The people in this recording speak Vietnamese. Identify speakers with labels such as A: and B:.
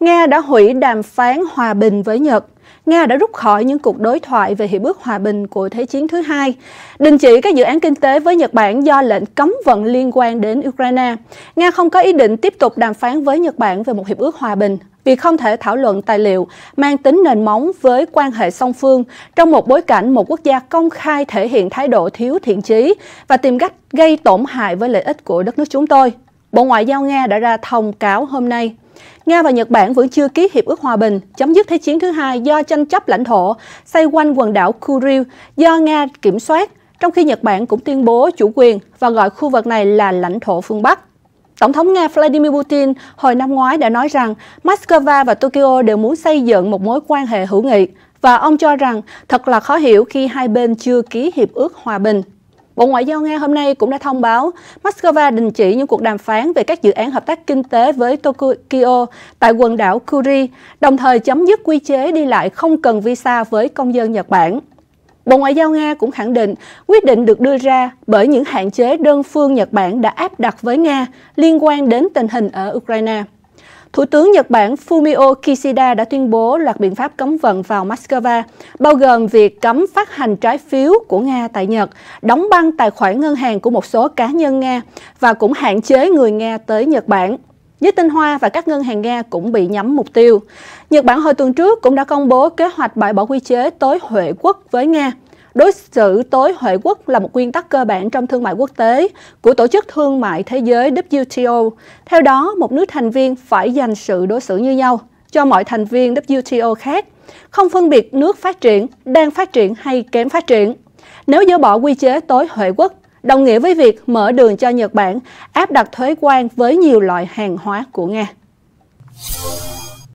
A: Nga đã hủy đàm phán hòa bình với Nhật. Nga đã rút khỏi những cuộc đối thoại về hiệp ước hòa bình của Thế chiến thứ hai, đình chỉ các dự án kinh tế với Nhật Bản do lệnh cấm vận liên quan đến Ukraine. Nga không có ý định tiếp tục đàm phán với Nhật Bản về một hiệp ước hòa bình vì không thể thảo luận tài liệu mang tính nền móng với quan hệ song phương trong một bối cảnh một quốc gia công khai thể hiện thái độ thiếu thiện chí và tìm cách gây tổn hại với lợi ích của đất nước chúng tôi. Bộ Ngoại giao Nga đã ra thông cáo hôm nay Nga và Nhật Bản vẫn chưa ký hiệp ước hòa bình chấm dứt Thế chiến thứ hai do tranh chấp lãnh thổ xoay quanh quần đảo Kuril do Nga kiểm soát, trong khi Nhật Bản cũng tuyên bố chủ quyền và gọi khu vực này là lãnh thổ phương Bắc. Tổng thống Nga Vladimir Putin hồi năm ngoái đã nói rằng Moscow và Tokyo đều muốn xây dựng một mối quan hệ hữu nghị và ông cho rằng thật là khó hiểu khi hai bên chưa ký hiệp ước hòa bình. Bộ Ngoại giao Nga hôm nay cũng đã thông báo Moscow đình chỉ những cuộc đàm phán về các dự án hợp tác kinh tế với Tokyo tại quần đảo Kuri, đồng thời chấm dứt quy chế đi lại không cần visa với công dân Nhật Bản. Bộ Ngoại giao Nga cũng khẳng định quyết định được đưa ra bởi những hạn chế đơn phương Nhật Bản đã áp đặt với Nga liên quan đến tình hình ở Ukraine. Thủ tướng Nhật Bản Fumio Kishida đã tuyên bố loạt biện pháp cấm vận vào Moscow, bao gồm việc cấm phát hành trái phiếu của Nga tại Nhật, đóng băng tài khoản ngân hàng của một số cá nhân Nga và cũng hạn chế người Nga tới Nhật Bản. Giới tinh Hoa và các ngân hàng Nga cũng bị nhắm mục tiêu. Nhật Bản hồi tuần trước cũng đã công bố kế hoạch bãi bỏ quy chế tối Huệ quốc với Nga. Đối xử tối Huệ quốc là một nguyên tắc cơ bản trong thương mại quốc tế của Tổ chức Thương mại Thế giới WTO. Theo đó, một nước thành viên phải dành sự đối xử như nhau cho mọi thành viên WTO khác, không phân biệt nước phát triển, đang phát triển hay kém phát triển. Nếu dỡ bỏ quy chế tối Huệ quốc, đồng nghĩa với việc mở đường cho Nhật Bản áp đặt thuế quan với nhiều loại hàng hóa của Nga.